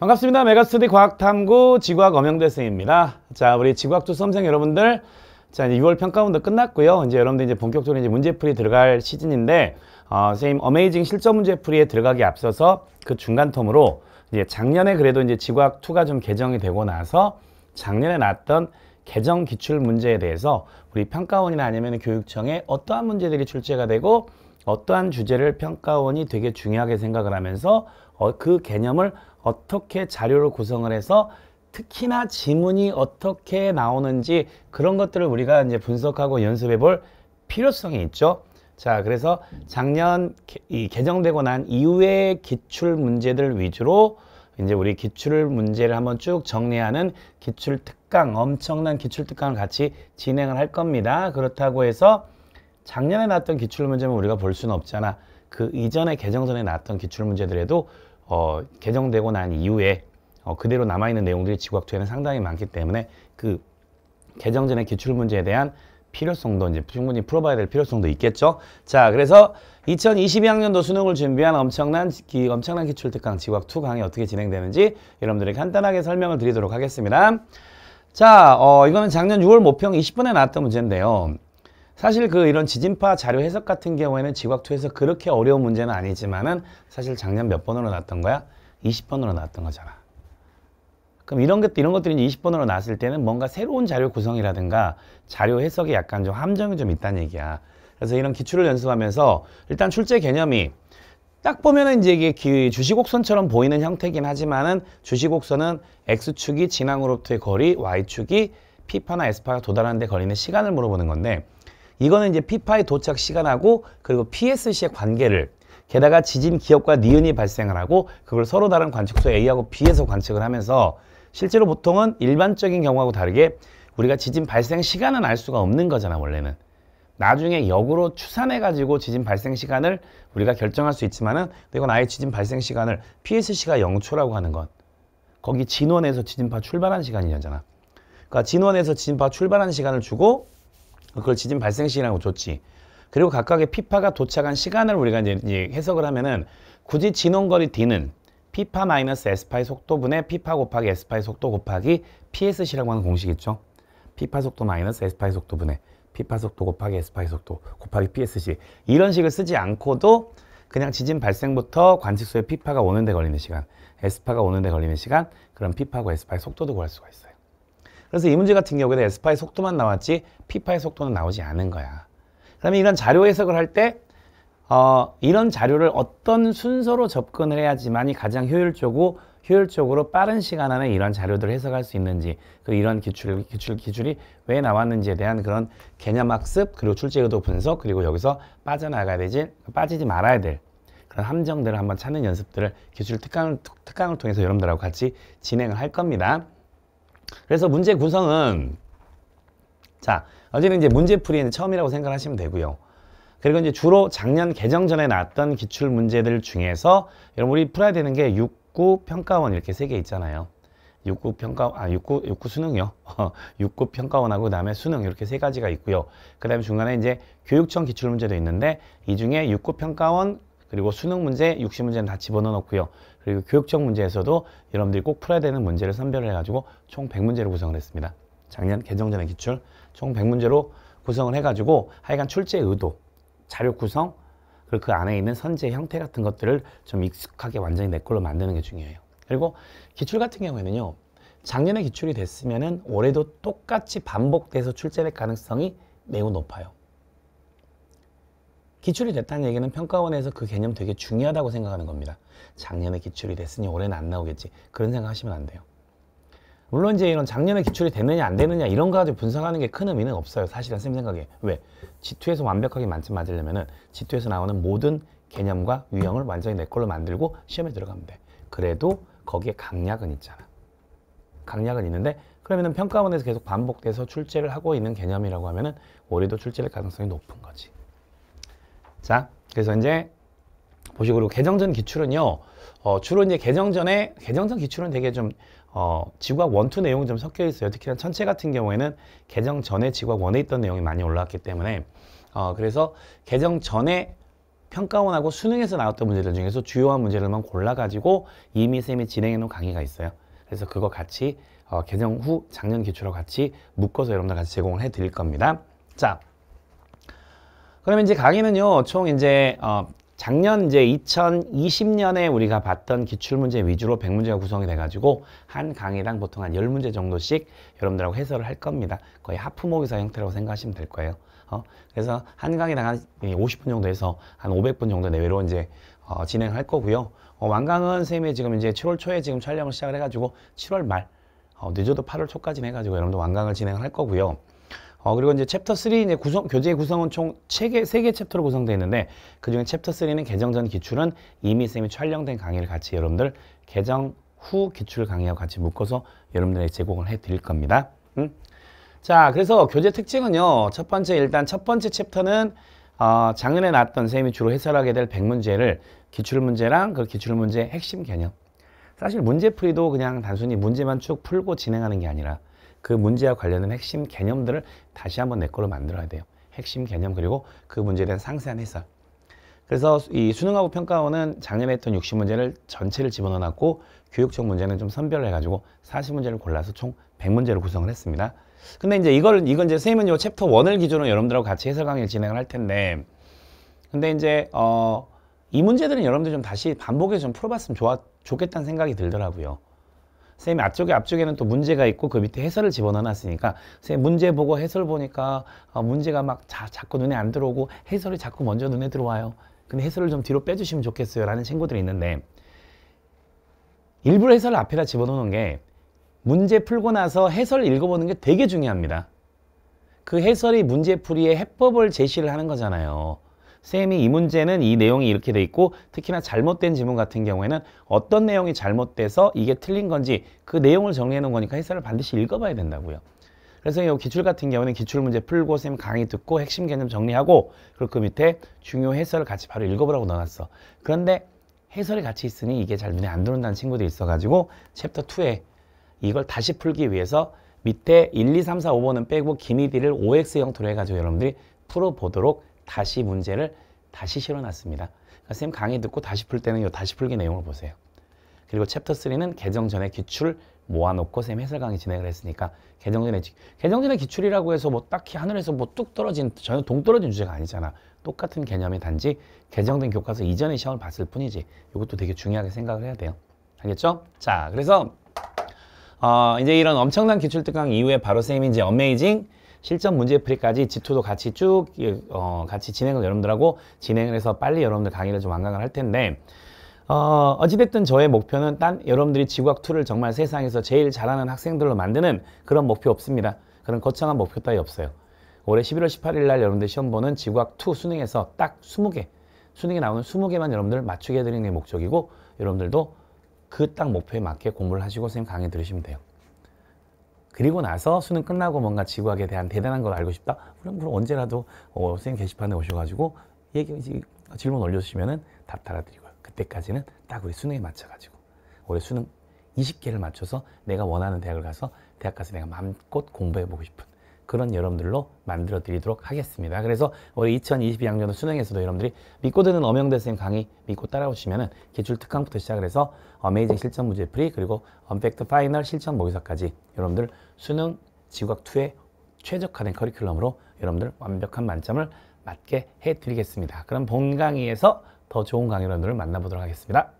반갑습니다. 메가스터디 과학탐구 지구학 엄영대생입니다. 자, 우리 지구학 두 수험생 여러분들 자, 이제 6월 평가원도 끝났고요. 이제 여러분들 이제 본격적으로 이제 문제풀이 들어갈 시즌인데 어, 선생님 어메이징 실전 문제풀이에 들어가기 앞서서 그 중간 텀으로 이제 작년에 그래도 이제 지구학 2가 좀 개정이 되고 나서 작년에 났던 개정 기출 문제에 대해서 우리 평가원이나 아니면 교육청에 어떠한 문제들이 출제가 되고 어떠한 주제를 평가원이 되게 중요하게 생각을 하면서 어, 그 개념을 어떻게 자료를 구성을 해서 특히나 지문이 어떻게 나오는지 그런 것들을 우리가 이제 분석하고 연습해 볼 필요성이 있죠. 자, 그래서 작년 이 개정되고 난이후에 기출 문제들 위주로 이제 우리 기출 문제를 한번 쭉 정리하는 기출 특강, 엄청난 기출 특강을 같이 진행을 할 겁니다. 그렇다고 해서 작년에 나왔던 기출 문제만 우리가 볼 수는 없잖아. 그 이전에 개정선에 나왔던 기출 문제들에도 어, 개정되고 난 이후에 어, 그대로 남아있는 내용들이 지구학투에는 상당히 많기 때문에 그개정전에 기출문제에 대한 필요성도 이제 충분히 풀어봐야 될 필요성도 있겠죠. 자, 그래서 2022학년도 수능을 준비한 엄청난 기, 엄청난 기출특강 지구학 2 강이 어떻게 진행되는지 여러분들에게 간단하게 설명을 드리도록 하겠습니다. 자, 어, 이거는 작년 6월 모평 20분에 나왔던 문제인데요. 사실 그 이런 지진파 자료 해석 같은 경우에는 지각투에서 그렇게 어려운 문제는 아니지만은 사실 작년 몇 번으로 났던 거야? 20번으로 났던 거잖아. 그럼 이런 것 이런 것들이 이제 20번으로 났을 때는 뭔가 새로운 자료 구성이라든가 자료 해석에 약간 좀 함정이 좀 있다는 얘기야. 그래서 이런 기출을 연습하면서 일단 출제 개념이 딱 보면은 이제 이게 주시곡선처럼 보이는 형태긴 하지만은 주시곡선은 x축이 진앙으로부터의 거리, y축이 P파나 S파가 도달하는 데 걸리는 시간을 물어보는 건데 이거는 이제 피파의 도착 시간하고 그리고 PSC의 관계를 게다가 지진 기업과 니은이 발생을 하고 그걸 서로 다른 관측소 A하고 B에서 관측을 하면서 실제로 보통은 일반적인 경우하고 다르게 우리가 지진 발생 시간은 알 수가 없는 거잖아 원래는 나중에 역으로 추산해 가지고 지진 발생 시간을 우리가 결정할 수 있지만은 이건 아예 지진 발생 시간을 PSC가 0초라고 하는 것 거기 진원에서 지진파 출발한 시간이잖아 그러니까 진원에서 지진파 출발한 시간을 주고 그걸 지진 발생 시기라고 줬지. 그리고 각각의 피파가 도착한 시간을 우리가 이제 해석을 하면은 굳이 진원거리 D는 피파 마이너스 S파의 속도분의 피파 곱하기 S파의 속도 곱하기 PSC라고 하는 공식 있죠. 피파 속도 마이너스 S파의 속도분의 피파 속도 곱하기 S파의 속도 곱하기 PSC 이런 식을 쓰지 않고도 그냥 지진 발생부터 관측소에 피파가 오는데 걸리는 시간, S파가 오는데 걸리는 시간 그럼 피파하고 S파의 속도도 구할 수가 있어요. 그래서 이 문제 같은 경우에는 S파의 속도만 나왔지 P파의 속도는 나오지 않은 거야. 그러면 이런 자료 해석을 할때 어, 이런 자료를 어떤 순서로 접근을 해야지만이 가장 효율적으로 효율적으로 빠른 시간 안에 이런 자료들을 해석할 수 있는지 그 이런 기출, 기출, 기출이 왜 나왔는지에 대한 그런 개념 학습 그리고 출제 의도 분석 그리고 여기서 빠져나가야 되지 빠지지 말아야 될 그런 함정들을 한번 찾는 연습들을 기출 특강을, 특강을 통해서 여러분들하고 같이 진행을 할 겁니다. 그래서 문제 구성은 자 어제는 이제 문제풀이는 처음이라고 생각하시면 되고요. 그리고 이제 주로 작년 개정 전에 나왔던 기출 문제들 중에서 여러분 우리 풀어야 되는 게 6, 9 평가원 이렇게 세 개 있잖아요. 6구 평가 아 6구 6구 수능이요. 6구 평가원하고 그다음에 수능 이렇게 세 가지가 있고요. 그다음에 중간에 이제 교육청 기출 문제도 있는데 이 중에 6구 평가원 그리고 수능 문제, 60문제는 다 집어넣어 놓고요. 그리고 교육청 문제에서도 여러분들이 꼭 풀어야 되는 문제를 선별을 해가지고 총 100문제로 구성을 했습니다. 작년 개정전에 기출 총 100문제로 구성을 해가지고 하여간 출제 의도, 자료 구성, 그리고 그 안에 있는 선제 형태 같은 것들을 좀 익숙하게 완전히 내 걸로 만드는 게 중요해요. 그리고 기출 같은 경우에는요. 작년에 기출이 됐으면 은 올해도 똑같이 반복돼서 출제될 가능성이 매우 높아요. 기출이 됐다는 얘기는 평가원에서 그 개념 되게 중요하다고 생각하는 겁니다. 작년에 기출이 됐으니 올해는 안 나오겠지. 그런 생각하시면 안 돼요. 물론 이제 이런 작년에 기출이 됐느냐안됐느냐 이런 거 가지고 분석하는 게 큰 의미는 없어요. 사실은 쌤 생각에. 왜? G2에서 완벽하게 만점 맞으려면 은 G2에서 나오는 모든 개념과 유형을 완전히 내 걸로 만들고 시험에 들어가면 돼. 그래도 거기에 강약은 있잖아. 강약은 있는데 그러면 은 평가원에서 계속 반복돼서 출제를 하고 있는 개념이라고 하면 은 올해도 출제될 가능성이 높은 거지. 자, 그래서 이제 보시고 개정전 기출은요. 어, 주로 이제 개정전에 개정전 기출은 되게 좀 어, 지구학 원투 내용이 좀 섞여 있어요. 특히나 천체 같은 경우에는 개정 전에 지구학 원에 있던 내용이 많이 올라왔기 때문에 어, 그래서 개정 전에 평가원하고 수능에서 나왔던 문제들 중에서 주요한 문제들만 골라가지고 이미 쌤이 진행해 놓은 강의가 있어요. 그래서 그거 같이 어, 개정 후 작년 기출하고 같이 묶어서 여러분들 같이 제공을 해 드릴 겁니다. 자. 그러면 이제 강의는요, 총 이제 어, 작년 이제 2020년에 우리가 봤던 기출문제 위주로 100문제가 구성이 돼가지고 한 강의당 보통 한 10문제 정도씩 여러분들하고 해설을 할 겁니다. 거의 하프모기사 형태라고 생각하시면 될 거예요. 어? 그래서 한 강의당 한 50분 정도 에서한 500분 정도 내외로 이제 어, 진행할 거고요. 어, 완강은 선생님이 지금 이제 7월 초에 지금 촬영을 시작을 해가지고 7월 말, 어, 늦어도 8월 초까지 해가지고 여러분들 완강을 진행할 거고요. 어, 그리고 이제 챕터 3 이제 구성, 교재의 구성은 총 3개, 3개 챕터로 구성되어 있는데 그중에 챕터 3는 개정 전 기출은 이미 쌤이 촬영된 강의를 같이 여러분들 개정 후 기출 강의와 같이 묶어서 여러분들에게 제공을 해 드릴 겁니다. 음? 자, 그래서 교재 특징은요. 첫 번째 일단 첫 번째 챕터는 어, 작년에 나왔던 쌤이 주로 해설하게 될 100문제를 기출문제랑 그 기출문제 핵심 개념 사실 문제풀이도 그냥 단순히 문제만 쭉 풀고 진행하는 게 아니라 그 문제와 관련된 핵심 개념들을 다시 한번 내 걸로 만들어야 돼요. 핵심 개념 그리고 그 문제에 대한 상세한 해설. 그래서 이 수능하고 평가원은 작년에 했던 60문제를 전체를 집어넣어놨고 교육청 문제는 좀 선별을 해가지고 40문제를 골라서 총 100문제를 구성을 했습니다. 근데 이제 이걸 이건 이제 선생님은 요 챕터 원을 기준으로 여러분들하고 같이 해설 강의를 진행을 할 텐데 근데 이제 어 이 문제들은 여러분들 좀 다시 반복해서 좀 풀어봤으면 좋았 좋겠다는 생각이 들더라고요. 선생님이 앞쪽에 앞쪽에는 또 문제가 있고 그 밑에 해설을 집어넣어놨으니까 선생님 문제 보고 해설 보니까 어, 문제가 막 자, 자꾸 눈에 안 들어오고 해설이 자꾸 먼저 눈에 들어와요. 근데 해설을 좀 뒤로 빼주시면 좋겠어요. 라는 친구들이 있는데 일부러 해설을 앞에다 집어넣는 게 문제 풀고 나서 해설 읽어보는 게 되게 중요합니다. 그 해설이 문제풀이의 해법을 제시를 하는 거잖아요. 쌤이 이 문제는 이 내용이 이렇게 돼 있고 특히나 잘못된 지문 같은 경우에는 어떤 내용이 잘못돼서 이게 틀린 건지 그 내용을 정리해 놓은 거니까 해설을 반드시 읽어봐야 된다고요. 그래서 이 기출 같은 경우는 기출 문제 풀고 쌤 강의 듣고 핵심 개념 정리하고 그리고 그 밑에 중요 해설을 같이 바로 읽어보라고 넣어놨어. 그런데 해설이 같이 있으니 이게 잘 눈에 안 들어온다는 친구도 있어가지고 챕터 2에 이걸 다시 풀기 위해서 밑에 1, 2, 3, 4, 5번은 빼고 기미디를 OX 형태로 해가지고 여러분들이 풀어보도록 다시 문제를 다시 실어놨습니다. 그러니까 쌤 강의 듣고 다시 풀 때는 요 다시 풀기 내용을 보세요. 그리고 챕터 3는 개정 전에 기출 모아놓고 쌤 해설 강의 진행을 했으니까 개정 전에 개정 전에 기출이라고 해서 뭐 딱히 하늘에서 뭐 뚝 떨어진 전혀 동떨어진 주제가 아니잖아. 똑같은 개념이 단지 개정된 교과서 이전의 시험을 봤을 뿐이지 이것도 되게 중요하게 생각을 해야 돼요. 알겠죠? 자, 그래서 어, 이제 이런 엄청난 기출특강 이후에 바로 쌤이 이제 어메이징 실전 문제 풀이까지 지투도 같이 쭉 예, 어, 같이 진행을 여러분들하고 진행을 해서 빨리 여러분들 강의를 좀 완강을 할 텐데 어, 어찌됐든 저의 목표는 딴 여러분들이 지구학2를 정말 세상에서 제일 잘하는 학생들로 만드는 그런 목표 없습니다. 그런 거창한 목표 따위 없어요. 올해 11월 18일 날 여러분들 시험 보는 지구학2 수능에서 딱 20개, 수능에 나오는 20개만 여러분들 맞추게 해드리는 게 목적이고 여러분들도 그 딱 목표에 맞게 공부를 하시고 선생님 강의 들으시면 돼요. 그리고 나서 수능 끝나고 뭔가 지구학에 대한 대단한 걸 알고 싶다? 그럼, 그럼 언제라도 어, 선생님 게시판에 오셔가지고 얘기, 질문 올려주시면답 달아드리고요. 그때까지는 딱 우리 수능에 맞춰가지고. 올해 수능 20개를 맞춰서 내가 원하는 대학을 가서 대학 가서 내가 마음껏 공부해보고 싶은 그런 여러분들로 만들어 드리도록 하겠습니다. 그래서 우리 2022학년도 수능에서도 여러분들이 믿고 듣는 어명대 선생 강의 믿고 따라오시면은 기출 특강부터 시작을 해서 어메이징 실전 문제 풀이 그리고 언팩트 파이널 실전 모의사까지 여러분들 수능 지구학 2에 최적화된 커리큘럼으로 여러분들 완벽한 만점을 맞게 해드리겠습니다. 그럼 본 강의에서 더 좋은 강의여러분들을 만나보도록 하겠습니다.